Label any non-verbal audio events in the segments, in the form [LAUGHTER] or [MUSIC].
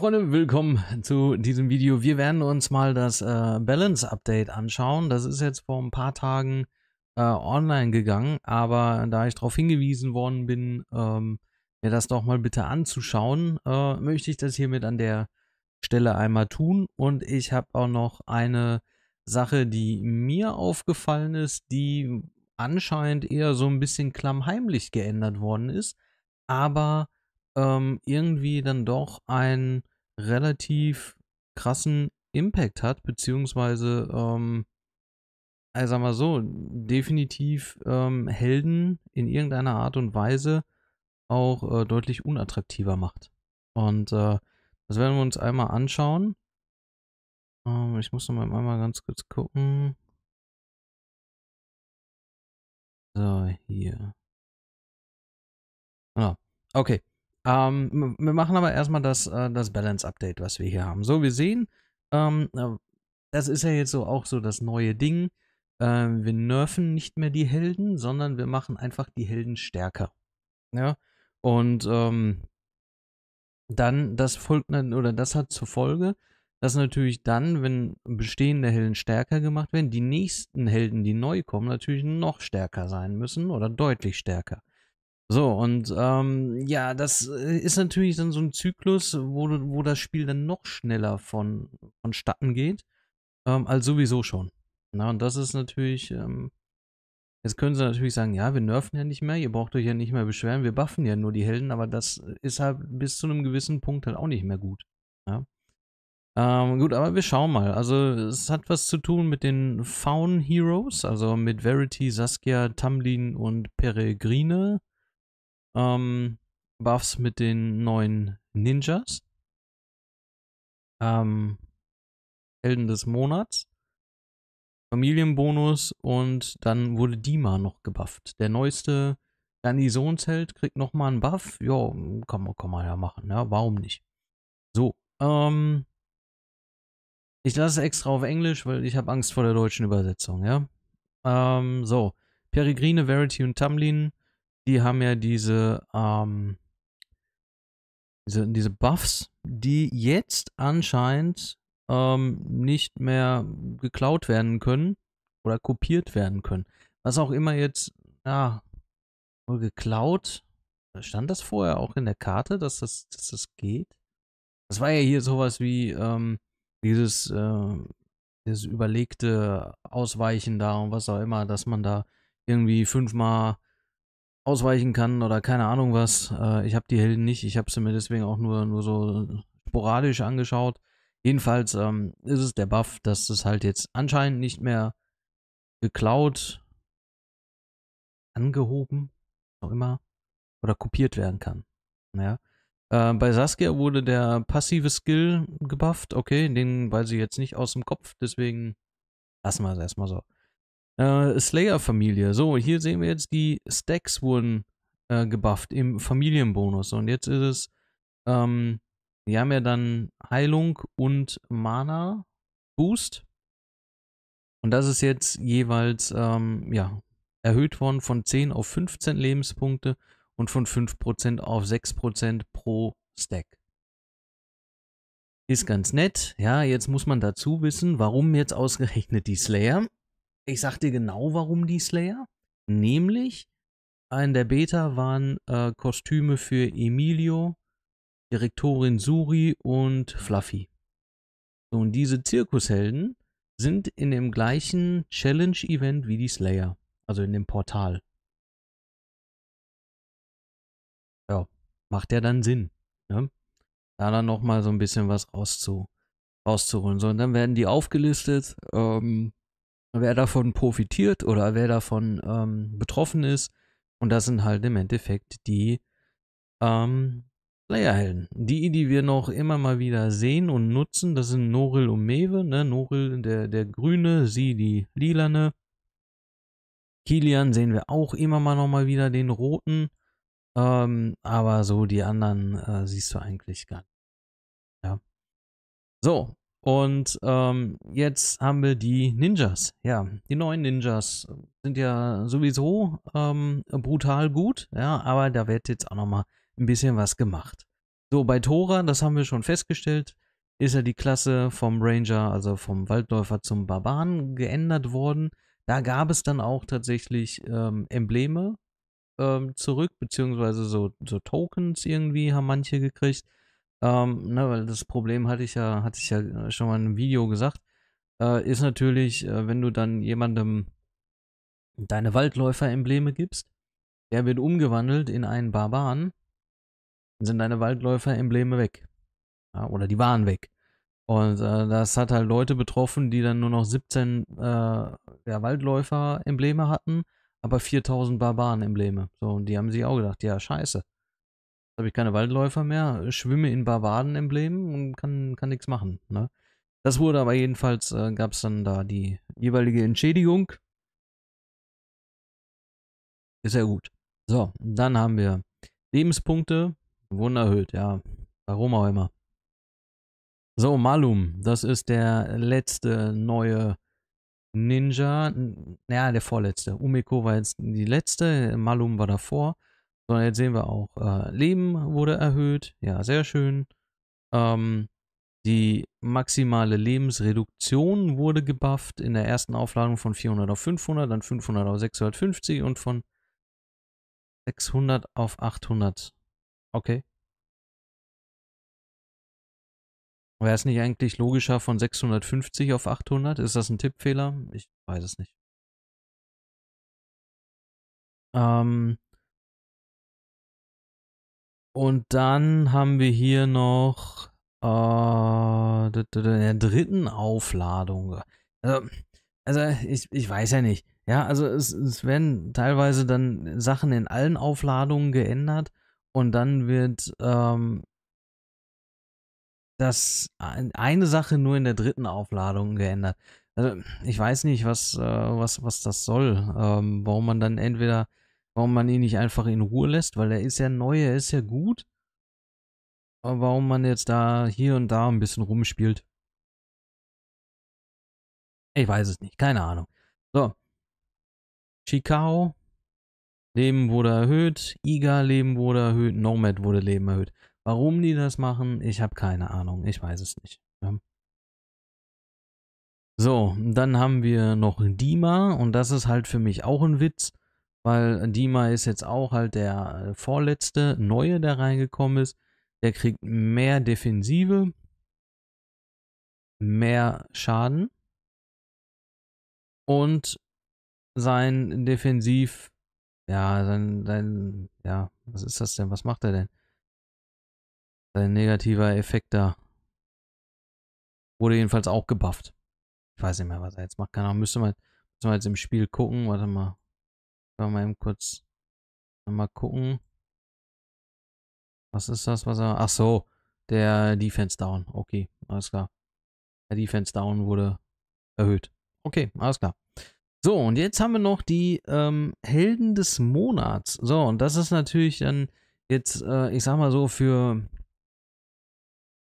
Freunde, willkommen zu diesem Video. Wir werden uns mal das äh, Balance Update anschauen. Das ist jetzt vor ein paar Tagen äh, online gegangen, aber da ich darauf hingewiesen worden bin, ähm, mir das doch mal bitte anzuschauen, äh, möchte ich das hiermit an der Stelle einmal tun. Und ich habe auch noch eine Sache, die mir aufgefallen ist, die anscheinend eher so ein bisschen klammheimlich geändert worden ist, aber ähm, irgendwie dann doch ein relativ krassen Impact hat, beziehungsweise, ähm, also sagen wir so, definitiv ähm, Helden in irgendeiner Art und Weise auch äh, deutlich unattraktiver macht. Und äh, das werden wir uns einmal anschauen. Ähm, ich muss nochmal einmal ganz kurz gucken. So, hier. Ah, okay. Ähm, wir machen aber erstmal das, äh, das Balance-Update, was wir hier haben. So, wir sehen, ähm, äh, das ist ja jetzt so auch so das neue Ding. Ähm, wir nerven nicht mehr die Helden, sondern wir machen einfach die Helden stärker. Ja, und ähm, dann, das folgt, oder das hat zur Folge, dass natürlich dann, wenn bestehende Helden stärker gemacht werden, die nächsten Helden, die neu kommen, natürlich noch stärker sein müssen oder deutlich stärker. So, und ähm, ja, das äh, ist natürlich dann so ein Zyklus, wo, wo das Spiel dann noch schneller von, vonstatten geht, ähm, als sowieso schon. Na, ne? und das ist natürlich, ähm, jetzt können sie natürlich sagen, ja, wir nerven ja nicht mehr, ihr braucht euch ja nicht mehr beschweren, wir buffen ja nur die Helden, aber das ist halt bis zu einem gewissen Punkt halt auch nicht mehr gut. Ja? Ähm, gut, aber wir schauen mal. Also, es hat was zu tun mit den Faun Heroes, also mit Verity, Saskia, Tamlin und Peregrine ähm, Buffs mit den neuen Ninjas. Ähm, Helden des Monats. Familienbonus und dann wurde Dima noch gebufft. Der neueste Garnisonsheld kriegt nochmal einen Buff. Ja, kann man, kann man ja machen, ja, ne? warum nicht? So, ähm, ich lasse extra auf Englisch, weil ich habe Angst vor der deutschen Übersetzung, ja. Ähm, so, Peregrine, Verity und Tamlin die haben ja diese, ähm, diese, diese Buffs, die jetzt anscheinend ähm, nicht mehr geklaut werden können oder kopiert werden können. Was auch immer jetzt, ja, geklaut. Stand das vorher auch in der Karte, dass das, dass das geht? Das war ja hier sowas wie ähm, dieses, äh, dieses überlegte Ausweichen da und was auch immer, dass man da irgendwie fünfmal ausweichen kann oder keine Ahnung was. Äh, ich habe die Helden nicht, ich habe sie mir deswegen auch nur, nur so sporadisch angeschaut. Jedenfalls ähm, ist es der Buff, dass es halt jetzt anscheinend nicht mehr geklaut, angehoben, auch immer, oder kopiert werden kann. Ja. Äh, bei Saskia wurde der passive Skill gebufft. Okay, den weiß ich jetzt nicht aus dem Kopf, deswegen lassen wir es erstmal so. Äh, Slayer-Familie. So, hier sehen wir jetzt, die Stacks wurden äh, gebufft im Familienbonus. Und jetzt ist es, ähm, die haben ja dann Heilung und Mana-Boost. Und das ist jetzt jeweils, ähm, ja, erhöht worden von 10 auf 15 Lebenspunkte und von 5% auf 6% pro Stack. Ist ganz nett. Ja, jetzt muss man dazu wissen, warum jetzt ausgerechnet die Slayer. Ich sag dir genau, warum die Slayer. Nämlich äh, in der Beta waren äh, Kostüme für Emilio, Direktorin Suri und Fluffy. So, und diese Zirkushelden sind in dem gleichen Challenge-Event wie die Slayer, also in dem Portal. Ja, macht ja dann Sinn, ne? Da dann nochmal so ein bisschen was rauszu rauszuholen. So, und dann werden die aufgelistet, ähm, wer davon profitiert oder wer davon ähm, betroffen ist. Und das sind halt im Endeffekt die ähm, Playerhelden. Die, die wir noch immer mal wieder sehen und nutzen, das sind Noril und Mewe. Ne? Noril der, der Grüne, sie die Lilane. Kilian sehen wir auch immer mal noch mal wieder den Roten. Ähm, aber so die anderen äh, siehst du eigentlich gar nicht. Ja. So, und ähm, jetzt haben wir die Ninjas. Ja, die neuen Ninjas sind ja sowieso ähm, brutal gut. Ja, aber da wird jetzt auch nochmal ein bisschen was gemacht. So, bei Tora, das haben wir schon festgestellt, ist ja die Klasse vom Ranger, also vom Waldläufer zum Barbaren geändert worden. Da gab es dann auch tatsächlich ähm, Embleme ähm, zurück, beziehungsweise so, so Tokens irgendwie haben manche gekriegt ähm, ne, weil das Problem hatte ich ja, hatte ich ja äh, schon mal in einem Video gesagt, äh, ist natürlich, äh, wenn du dann jemandem deine Waldläufer-Embleme gibst, der wird umgewandelt in einen Barbaren, dann sind deine Waldläufer-Embleme weg. Ja, oder die waren weg. Und äh, das hat halt Leute betroffen, die dann nur noch 17 äh, ja, Waldläufer-Embleme hatten, aber 4000 Barbaren-Embleme. So, und die haben sich auch gedacht, ja, scheiße habe ich keine Waldläufer mehr, schwimme in Barbaden-Emblemen und kann, kann nichts machen. Ne? Das wurde aber jedenfalls, äh, gab es dann da die jeweilige Entschädigung. Ist ja gut. So, dann haben wir Lebenspunkte, Wunderhöht, ja. Warum auch immer. So, Malum, das ist der letzte neue Ninja. Ja, der vorletzte. Umeko war jetzt die letzte, Malum war davor. So, jetzt sehen wir auch, äh, Leben wurde erhöht. Ja, sehr schön. Ähm, die maximale Lebensreduktion wurde gebufft in der ersten Aufladung von 400 auf 500, dann 500 auf 650 und von 600 auf 800. Okay. Wäre es nicht eigentlich logischer von 650 auf 800? Ist das ein Tippfehler? Ich weiß es nicht. Ähm, und dann haben wir hier noch äh, der dritten Aufladung. Also, also ich, ich weiß ja nicht. Ja, also es, es werden teilweise dann Sachen in allen Aufladungen geändert und dann wird ähm, das eine Sache nur in der dritten Aufladung geändert. Also ich weiß nicht, was, äh, was, was das soll. Ähm, warum man dann entweder Warum man ihn nicht einfach in Ruhe lässt, weil er ist ja neu, er ist ja gut. Aber warum man jetzt da hier und da ein bisschen rumspielt. Ich weiß es nicht, keine Ahnung. So. Chicago, Leben wurde erhöht, Iga Leben wurde erhöht, Nomad wurde Leben erhöht. Warum die das machen, ich habe keine Ahnung, ich weiß es nicht. Ja. So, dann haben wir noch Dima und das ist halt für mich auch ein Witz, weil Dima ist jetzt auch halt der äh, vorletzte Neue, der reingekommen ist. Der kriegt mehr Defensive, mehr Schaden und sein Defensiv, ja, sein, sein, ja, was ist das denn? Was macht er denn? Sein negativer Effekt da wurde jedenfalls auch gebufft. Ich weiß nicht mehr, was er jetzt macht. Keine Ahnung, müsste man, müsste man jetzt im Spiel gucken. Warte mal, können wir mal eben kurz mal gucken. Was ist das, was er... Ach so, der Defense Down. Okay, alles klar. Der Defense Down wurde erhöht. Okay, alles klar. So, und jetzt haben wir noch die ähm, Helden des Monats. So, und das ist natürlich dann jetzt, äh, ich sag mal so, für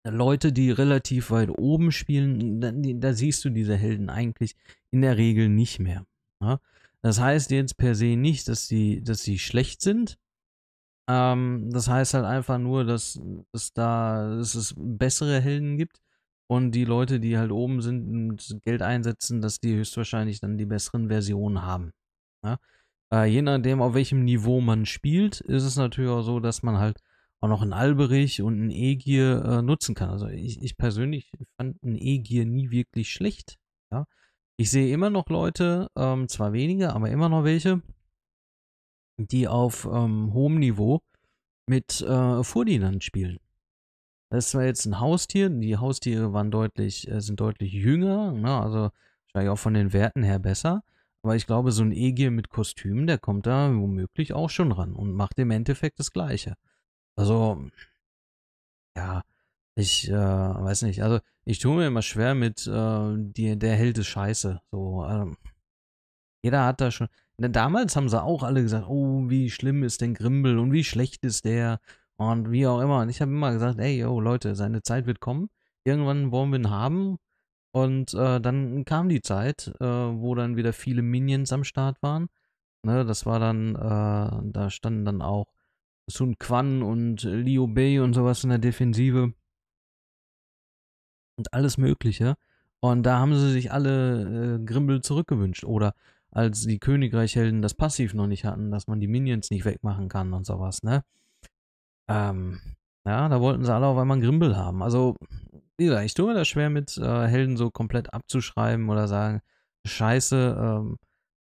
Leute, die relativ weit oben spielen, da, da siehst du diese Helden eigentlich in der Regel nicht mehr. Ja? Ne? Das heißt jetzt per se nicht, dass sie, dass sie schlecht sind. Ähm, das heißt halt einfach nur, dass, es da, dass es bessere Helden gibt und die Leute, die halt oben sind und Geld einsetzen, dass die höchstwahrscheinlich dann die besseren Versionen haben. Ja? Äh, je nachdem, auf welchem Niveau man spielt, ist es natürlich auch so, dass man halt auch noch einen Alberich und ein Egier äh, nutzen kann. Also ich, ich persönlich fand einen E-Gear nie wirklich schlecht. Ja? Ich sehe immer noch Leute, ähm, zwar wenige, aber immer noch welche, die auf ähm, hohem Niveau mit äh, Ferdinand spielen. Das ist zwar jetzt ein Haustier, die Haustiere waren deutlich, äh, sind deutlich jünger, ne? also wahrscheinlich auch von den Werten her besser, aber ich glaube, so ein Egir mit Kostüm, der kommt da womöglich auch schon ran und macht im Endeffekt das Gleiche. Also, ja, ich äh, weiß nicht, also ich tue mir immer schwer mit, äh, die, der Held ist scheiße. So, ähm, jeder hat da schon. Ne, damals haben sie auch alle gesagt, oh, wie schlimm ist denn Grimbel und wie schlecht ist der und wie auch immer. Und ich habe immer gesagt, ey, yo, Leute, seine Zeit wird kommen. Irgendwann wollen wir ihn haben. Und äh, dann kam die Zeit, äh, wo dann wieder viele Minions am Start waren. Ne, das war dann, äh, da standen dann auch Sun Quan und Liu Bei und sowas in der Defensive und alles Mögliche. Und da haben sie sich alle äh, Grimbel zurückgewünscht. Oder als die Königreichhelden das Passiv noch nicht hatten, dass man die Minions nicht wegmachen kann und sowas, ne? Ähm, ja, da wollten sie alle auf einmal einen Grimbel haben. Also, wie gesagt, ich tue mir das schwer mit äh, Helden so komplett abzuschreiben oder sagen, scheiße, ähm,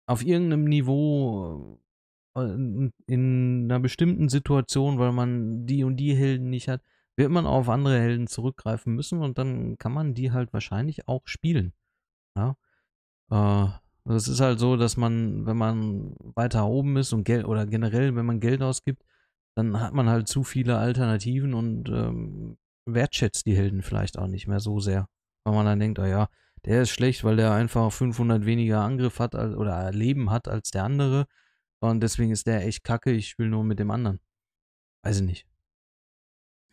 auf irgendeinem Niveau äh, in, in einer bestimmten Situation, weil man die und die Helden nicht hat, wird man auf andere Helden zurückgreifen müssen und dann kann man die halt wahrscheinlich auch spielen. Ja. Äh, es ist halt so, dass man, wenn man weiter oben ist und Geld oder generell, wenn man Geld ausgibt, dann hat man halt zu viele Alternativen und ähm, wertschätzt die Helden vielleicht auch nicht mehr so sehr. Weil man dann denkt, oh ja, der ist schlecht, weil der einfach 500 weniger Angriff hat oder Leben hat als der andere. Und deswegen ist der echt kacke, ich will nur mit dem anderen. Weiß ich nicht.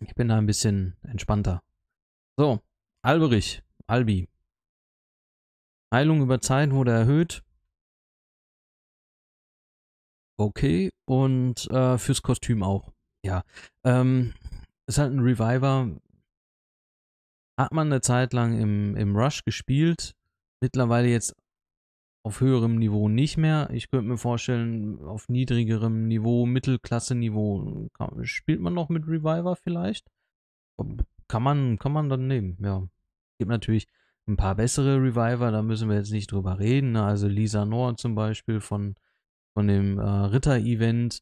Ich bin da ein bisschen entspannter. So, Alberich, Albi. Heilung über Zeit wurde erhöht. Okay, und äh, fürs Kostüm auch. Ja, ähm, ist halt ein Reviver. Hat man eine Zeit lang im, im Rush gespielt. Mittlerweile jetzt auf höherem Niveau nicht mehr. Ich könnte mir vorstellen, auf niedrigerem Niveau, Mittelklasse-Niveau, spielt man noch mit Reviver vielleicht? Kann man, kann man dann nehmen, ja. Gibt natürlich ein paar bessere Reviver, da müssen wir jetzt nicht drüber reden. Ne? Also Lisa Noor zum Beispiel von, von dem äh, Ritter-Event.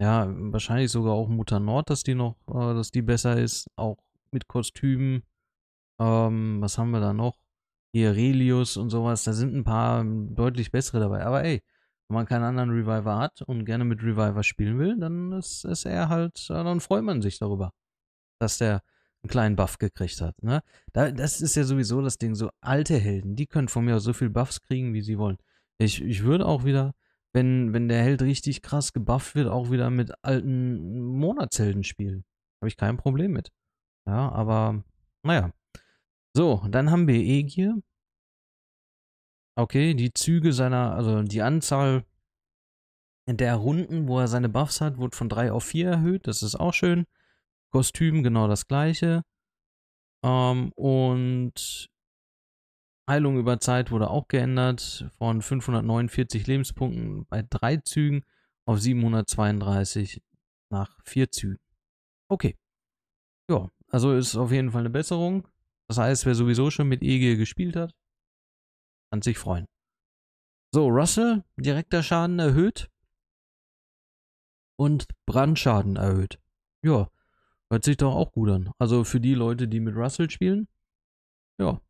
Ja, wahrscheinlich sogar auch Mutter Nord, dass die noch, äh, dass die besser ist. Auch mit Kostümen. Ähm, was haben wir da noch? hier Relius und sowas, da sind ein paar ähm, deutlich bessere dabei. Aber ey, wenn man keinen anderen Reviver hat und gerne mit Reviver spielen will, dann ist, ist er halt, äh, dann freut man sich darüber, dass der einen kleinen Buff gekriegt hat. Ne? Da, das ist ja sowieso das Ding, so alte Helden, die können von mir aus so viel Buffs kriegen, wie sie wollen. Ich, ich würde auch wieder, wenn, wenn der Held richtig krass gebufft wird, auch wieder mit alten Monatshelden spielen. Habe ich kein Problem mit. Ja, aber naja. So, dann haben wir E Okay, die Züge seiner, also die Anzahl der Runden, wo er seine Buffs hat, wurde von 3 auf 4 erhöht. Das ist auch schön. Kostüm genau das gleiche. Ähm, und Heilung über Zeit wurde auch geändert. Von 549 Lebenspunkten bei 3 Zügen auf 732 nach 4 Zügen. Okay. Ja, also ist auf jeden Fall eine Besserung. Das heißt, wer sowieso schon mit EG gespielt hat, kann sich freuen. So, Russell, direkter Schaden erhöht und Brandschaden erhöht. Ja, hört sich doch auch gut an. Also für die Leute, die mit Russell spielen, ja,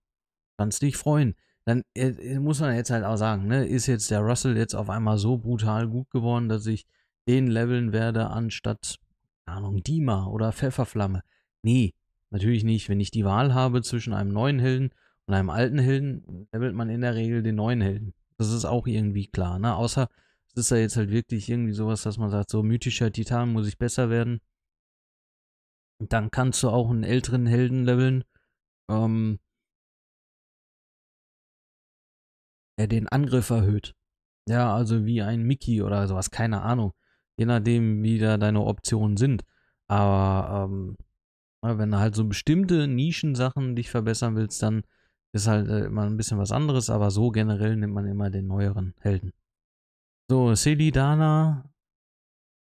kannst dich freuen. Dann äh, äh, muss man jetzt halt auch sagen, ne, ist jetzt der Russell jetzt auf einmal so brutal gut geworden, dass ich den leveln werde anstatt, keine Ahnung, Dima oder Pfefferflamme. Nee, Natürlich nicht. Wenn ich die Wahl habe zwischen einem neuen Helden und einem alten Helden, levelt man in der Regel den neuen Helden. Das ist auch irgendwie klar, ne? Außer es ist ja jetzt halt wirklich irgendwie sowas, dass man sagt, so mythischer Titan muss ich besser werden. Dann kannst du auch einen älteren Helden leveln, ähm, der den Angriff erhöht. Ja, also wie ein Mickey oder sowas, keine Ahnung. Je nachdem, wie da deine Optionen sind. Aber ähm, Ne, wenn du halt so bestimmte Nischensachen dich verbessern willst, dann ist halt äh, immer ein bisschen was anderes, aber so generell nimmt man immer den neueren Helden. So, Selidana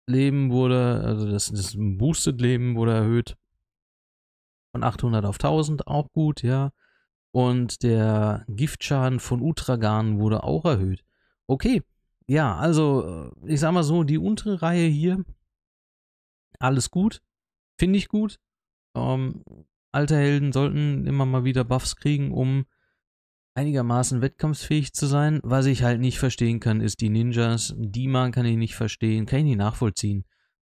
Leben wurde, also das, das Boosted Leben wurde erhöht von 800 auf 1000, auch gut, ja. Und der Giftschaden von Utragan wurde auch erhöht. Okay, ja, also äh, ich sag mal so, die untere Reihe hier, alles gut, finde ich gut, ähm, alte Helden sollten immer mal wieder Buffs kriegen, um einigermaßen wettkampfsfähig zu sein. Was ich halt nicht verstehen kann, ist die Ninjas. Die Dima kann ich nicht verstehen, kann ich nicht nachvollziehen.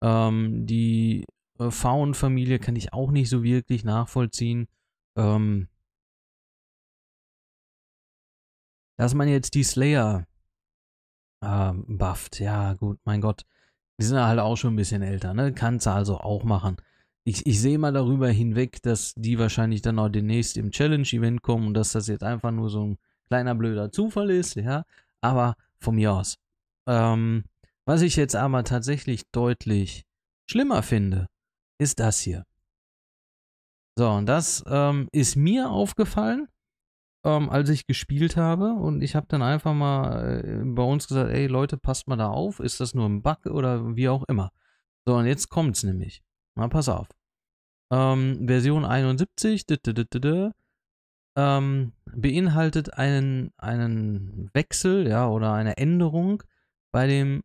Ähm, die äh, Faun-Familie kann ich auch nicht so wirklich nachvollziehen. Ähm, dass man jetzt die Slayer äh, bufft, ja gut, mein Gott. Die sind halt auch schon ein bisschen älter, ne? Kannst du also auch machen ich, ich sehe mal darüber hinweg, dass die wahrscheinlich dann auch demnächst im Challenge-Event kommen und dass das jetzt einfach nur so ein kleiner blöder Zufall ist, ja. Aber von mir aus. Ähm, was ich jetzt aber tatsächlich deutlich schlimmer finde, ist das hier. So, und das ähm, ist mir aufgefallen, ähm, als ich gespielt habe. Und ich habe dann einfach mal äh, bei uns gesagt, ey Leute, passt mal da auf. Ist das nur ein Bug oder wie auch immer? So, und jetzt kommt es nämlich. Na, pass auf. Ähm, Version 71 d -d -d ähm, beinhaltet einen, einen Wechsel ja, oder eine Änderung bei dem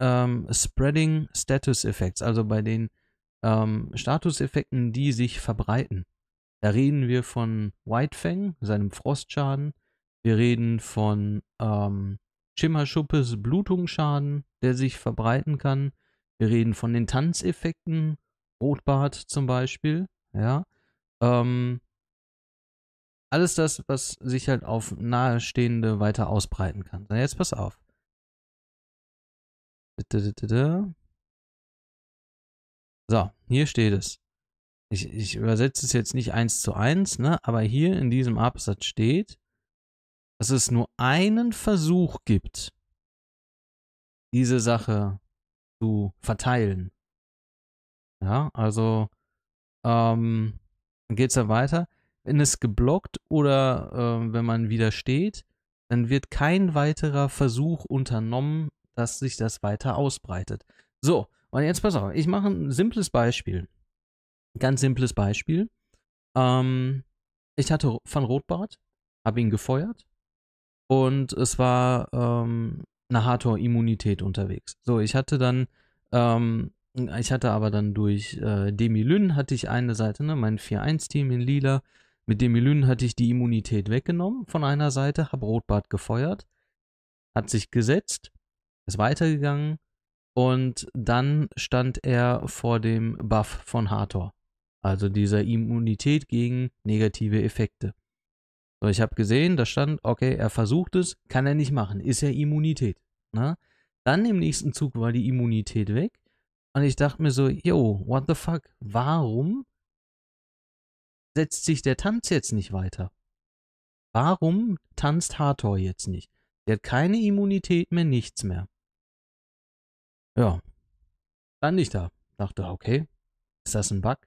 ähm, Spreading Status Effects, also bei den ähm, Statuseffekten, die sich verbreiten. Da reden wir von Whitefang, seinem Frostschaden. Wir reden von ähm, Schimmerschuppes Blutungsschaden, der sich verbreiten kann. Wir reden von den Tanzeffekten, Rotbart zum Beispiel, ja. Ähm, alles das, was sich halt auf Nahestehende weiter ausbreiten kann. Na, jetzt pass auf. So, hier steht es. Ich, ich, übersetze es jetzt nicht eins zu eins, ne? aber hier in diesem Absatz steht, dass es nur einen Versuch gibt, diese Sache zu verteilen. Ja, also ähm, geht es ja weiter. Wenn es geblockt oder äh, wenn man widersteht, dann wird kein weiterer Versuch unternommen, dass sich das weiter ausbreitet. So, und jetzt pass auf, ich mache ein simples Beispiel. ganz simples Beispiel. Ähm, ich hatte Van Rotbart, habe ihn gefeuert und es war ähm, eine Hator-Immunität unterwegs. So, ich hatte dann ähm, ich hatte aber dann durch äh, Demi Lynn hatte ich eine Seite, ne, mein 4-1-Team in Lila. Mit Demi Lynn hatte ich die Immunität weggenommen von einer Seite, hab Rotbart gefeuert, hat sich gesetzt, ist weitergegangen und dann stand er vor dem Buff von Hathor. Also dieser Immunität gegen negative Effekte. So, ich habe gesehen, da stand, okay, er versucht es, kann er nicht machen, ist ja Immunität. Ne? Dann im nächsten Zug war die Immunität weg und ich dachte mir so, yo, what the fuck? Warum setzt sich der Tanz jetzt nicht weiter? Warum tanzt Hathor jetzt nicht? Der hat keine Immunität mehr, nichts mehr. Ja, stand ich da. Dachte, okay, ist das ein Bug?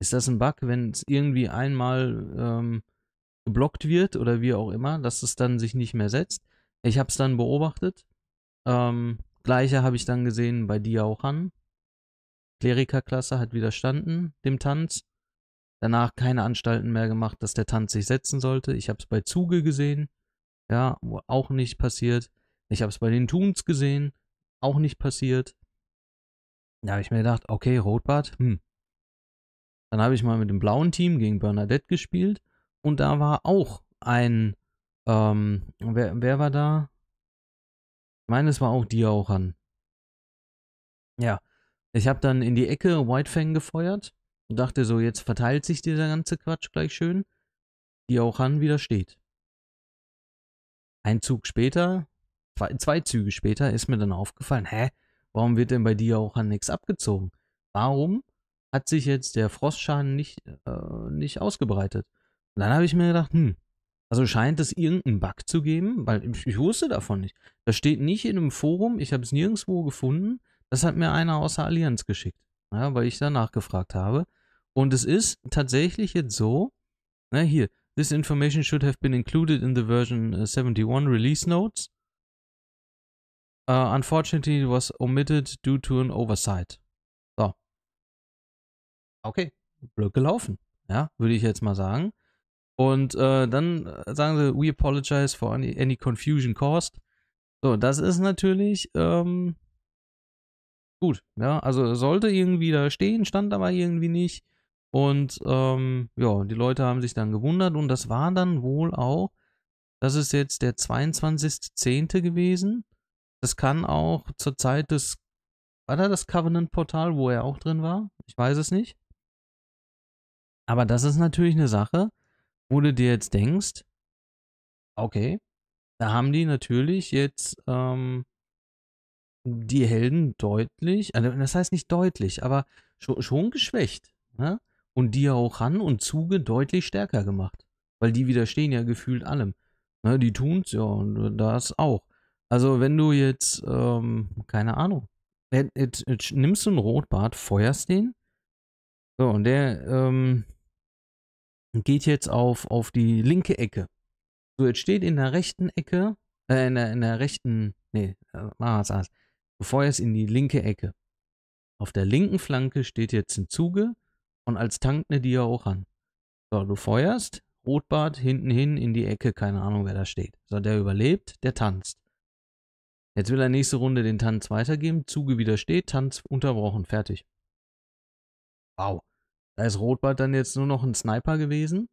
Ist das ein Bug, wenn es irgendwie einmal ähm, geblockt wird oder wie auch immer, dass es dann sich nicht mehr setzt? Ich habe es dann beobachtet, ähm, Gleiche habe ich dann gesehen bei Diauchan. Klerikerklasse hat widerstanden dem Tanz. Danach keine Anstalten mehr gemacht, dass der Tanz sich setzen sollte. Ich habe es bei Zuge gesehen. Ja, auch nicht passiert. Ich habe es bei den Tuns gesehen. Auch nicht passiert. Da habe ich mir gedacht, okay, Rotbart, hm. Dann habe ich mal mit dem blauen Team gegen Bernadette gespielt. Und da war auch ein, ähm, wer, wer war da? Ich meine, es war auch die auch an. Ja. Ich habe dann in die Ecke Whitefang gefeuert und dachte so, jetzt verteilt sich dieser ganze Quatsch gleich schön. Die auch an wieder Ein Zug später, zwei, zwei Züge später, ist mir dann aufgefallen, hä, warum wird denn bei dir auch an nichts abgezogen? Warum hat sich jetzt der Frostschaden nicht, äh, nicht ausgebreitet? Und dann habe ich mir gedacht, hm, also scheint es irgendeinen Bug zu geben, weil ich, ich wusste davon nicht. Das steht nicht in einem Forum, ich habe es nirgendwo gefunden. Das hat mir einer aus der Allianz geschickt, ja, weil ich danach gefragt habe. Und es ist tatsächlich jetzt so, na hier, this information should have been included in the version 71 äh, release notes. Uh, unfortunately, it was omitted due to an oversight. So. Okay, blöd gelaufen, ja, würde ich jetzt mal sagen. Und äh, dann äh, sagen sie, we apologize for any, any confusion caused. So, das ist natürlich ähm, gut. Ja, also sollte irgendwie da stehen, stand aber irgendwie nicht. Und ähm, ja, die Leute haben sich dann gewundert und das war dann wohl auch, das ist jetzt der 22.10. gewesen. Das kann auch zur Zeit des, war da das Covenant-Portal, wo er auch drin war? Ich weiß es nicht. Aber das ist natürlich eine Sache, wo du dir jetzt denkst, okay, da haben die natürlich jetzt ähm, die Helden deutlich, also das heißt nicht deutlich, aber schon, schon geschwächt. Ne? Und die auch ran und Zuge deutlich stärker gemacht. Weil die widerstehen ja gefühlt allem. Ne? Die tun's ja und das auch. Also wenn du jetzt, ähm, keine Ahnung, jetzt, jetzt nimmst du einen Rotbart, feuerst den. So, und der, ähm, geht jetzt auf, auf die linke Ecke. So, jetzt steht in der rechten Ecke, äh, in der, in der rechten, nee, äh, ah, ah, bevor jetzt in die linke Ecke. Auf der linken Flanke steht jetzt ein Zuge und als Tank eine Dia auch an. So, du feuerst, Rotbart hinten hin in die Ecke, keine Ahnung, wer da steht. So, der überlebt, der tanzt. Jetzt will er nächste Runde den Tanz weitergeben, Zuge wieder steht, Tanz unterbrochen, fertig. Wow. Da ist Rotbart dann jetzt nur noch ein Sniper gewesen,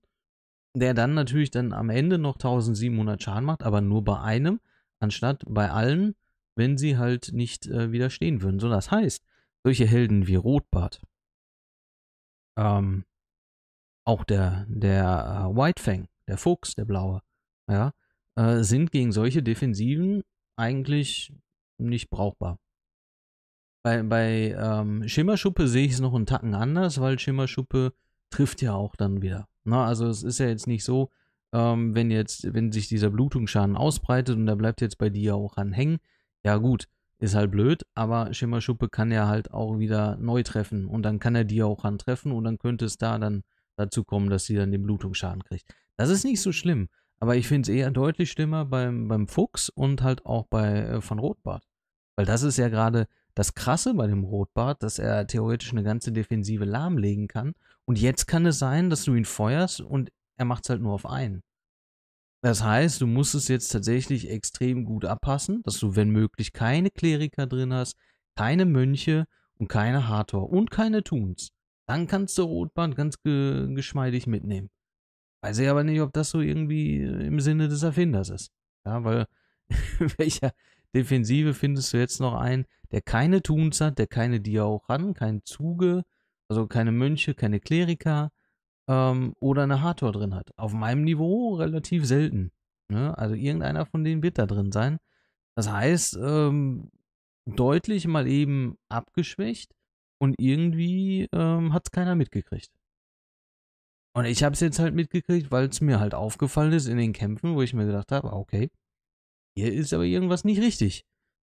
der dann natürlich dann am Ende noch 1700 Schaden macht, aber nur bei einem, anstatt bei allen, wenn sie halt nicht äh, widerstehen würden. So, das heißt, solche Helden wie Rotbart, ähm, auch der, der äh, Whitefang, der Fuchs, der blaue, ja, äh, sind gegen solche Defensiven eigentlich nicht brauchbar. Bei, bei ähm, Schimmerschuppe sehe ich es noch einen Tacken anders, weil Schimmerschuppe trifft ja auch dann wieder. Na, ne? also es ist ja jetzt nicht so, ähm, wenn jetzt, wenn sich dieser Blutungsschaden ausbreitet und da bleibt jetzt bei dir auch an hängen, ja gut, ist halt blöd, aber Schimmerschuppe kann ja halt auch wieder neu treffen und dann kann er dir auch ran treffen und dann könnte es da dann dazu kommen, dass sie dann den Blutungsschaden kriegt. Das ist nicht so schlimm, aber ich finde es eher deutlich schlimmer beim, beim Fuchs und halt auch bei äh, Van Rotbart. Weil das ist ja gerade das Krasse bei dem Rotbart, dass er theoretisch eine ganze Defensive lahmlegen kann. Und jetzt kann es sein, dass du ihn feuerst und er macht es halt nur auf einen. Das heißt, du musst es jetzt tatsächlich extrem gut abpassen, dass du, wenn möglich, keine Kleriker drin hast, keine Mönche und keine Hathor und keine Tuns. Dann kannst du Rotband ganz ge geschmeidig mitnehmen. Weiß ich aber nicht, ob das so irgendwie im Sinne des Erfinders ist. Ja, weil [LAUGHS] welcher Defensive findest du jetzt noch einen, der keine Tuns hat, der keine Diauran, kein Zuge, also keine Mönche, keine Kleriker ähm, oder eine Hathor drin hat. Auf meinem Niveau relativ selten. Ne? Also irgendeiner von denen wird da drin sein. Das heißt, ähm, deutlich mal eben abgeschwächt und irgendwie ähm, hat es keiner mitgekriegt. Und ich habe es jetzt halt mitgekriegt, weil es mir halt aufgefallen ist in den Kämpfen, wo ich mir gedacht habe, ah, okay, hier ist aber irgendwas nicht richtig.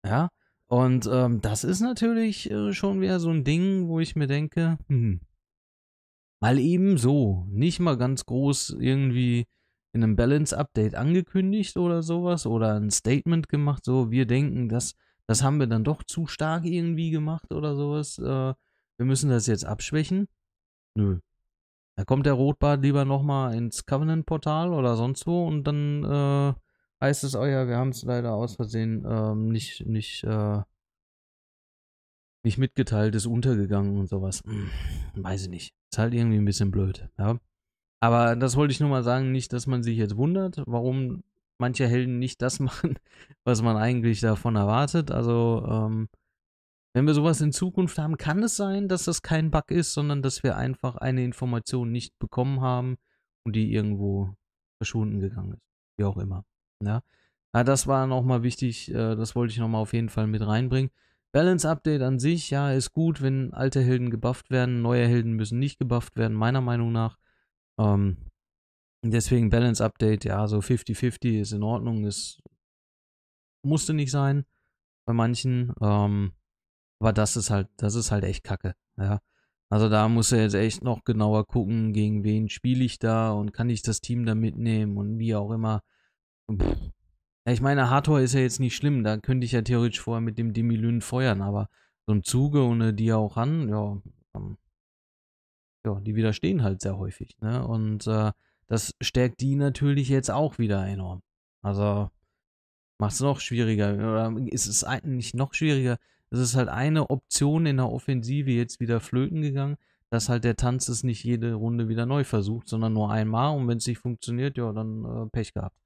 Ja, und ähm, das ist natürlich äh, schon wieder so ein Ding, wo ich mir denke, hm, mal eben so, nicht mal ganz groß irgendwie in einem Balance-Update angekündigt oder sowas oder ein Statement gemacht, so wir denken, das, das haben wir dann doch zu stark irgendwie gemacht oder sowas, äh, wir müssen das jetzt abschwächen. Nö. Da kommt der Rotbart lieber nochmal ins Covenant-Portal oder sonst wo und dann äh, heißt es, oh ja, wir haben es leider aus Versehen ähm, nicht, nicht, äh, nicht mitgeteilt, ist untergegangen und sowas. Hm, weiß ich nicht. Ist halt irgendwie ein bisschen blöd, ja. Aber das wollte ich nur mal sagen, nicht, dass man sich jetzt wundert, warum manche Helden nicht das [LAUGHS] machen, was man eigentlich davon erwartet. Also, ähm, wenn wir sowas in Zukunft haben, kann es sein, dass das kein Bug ist, sondern dass wir einfach eine Information nicht bekommen haben und die irgendwo verschwunden gegangen ist. Wie auch immer. Ja. Ne? Ah, ja das war nochmal wichtig, äh, das wollte ich nochmal auf jeden Fall mit reinbringen. Balance-Update an sich, ja, ist gut, wenn alte Helden gebufft werden, neue Helden müssen nicht gebufft werden, meiner Meinung nach. Ähm, deswegen Balance-Update, ja, so 50-50 ist in Ordnung, das musste nicht sein bei manchen. Ähm, aber das ist halt, das ist halt echt Kacke. Ja. Also da muss er jetzt echt noch genauer gucken, gegen wen spiele ich da und kann ich das Team da mitnehmen und wie auch immer. Ja, ich meine, Hathor ist ja jetzt nicht schlimm. Da könnte ich ja theoretisch vorher mit dem Demilyn feuern, aber so ein Zuge ohne die auch an, ja, ähm, ja, die widerstehen halt sehr häufig. Ne? Und äh, das stärkt die natürlich jetzt auch wieder enorm. Also macht es noch schwieriger. Oder ist es nicht noch schwieriger? Es ist halt eine Option in der Offensive jetzt wieder flöten gegangen, dass halt der Tanz es nicht jede Runde wieder neu versucht, sondern nur einmal. Und wenn es nicht funktioniert, ja, dann äh, Pech gehabt.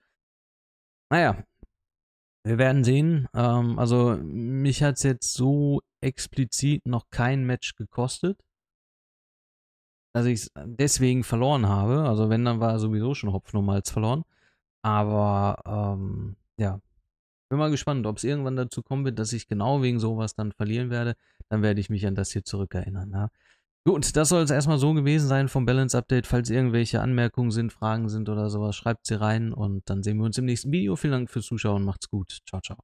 Naja, wir werden sehen. Ähm, also mich hat es jetzt so explizit noch kein Match gekostet, dass ich es deswegen verloren habe. Also wenn, dann war sowieso schon Hopfen und Malz verloren. Aber ähm, ja, bin mal gespannt, ob es irgendwann dazu kommen wird, dass ich genau wegen sowas dann verlieren werde. Dann werde ich mich an das hier zurückerinnern. Ja? Gut, das soll es erstmal so gewesen sein vom Balance Update. Falls irgendwelche Anmerkungen sind, Fragen sind oder sowas, schreibt sie rein und dann sehen wir uns im nächsten Video. Vielen Dank fürs Zuschauen, macht's gut. Ciao, ciao.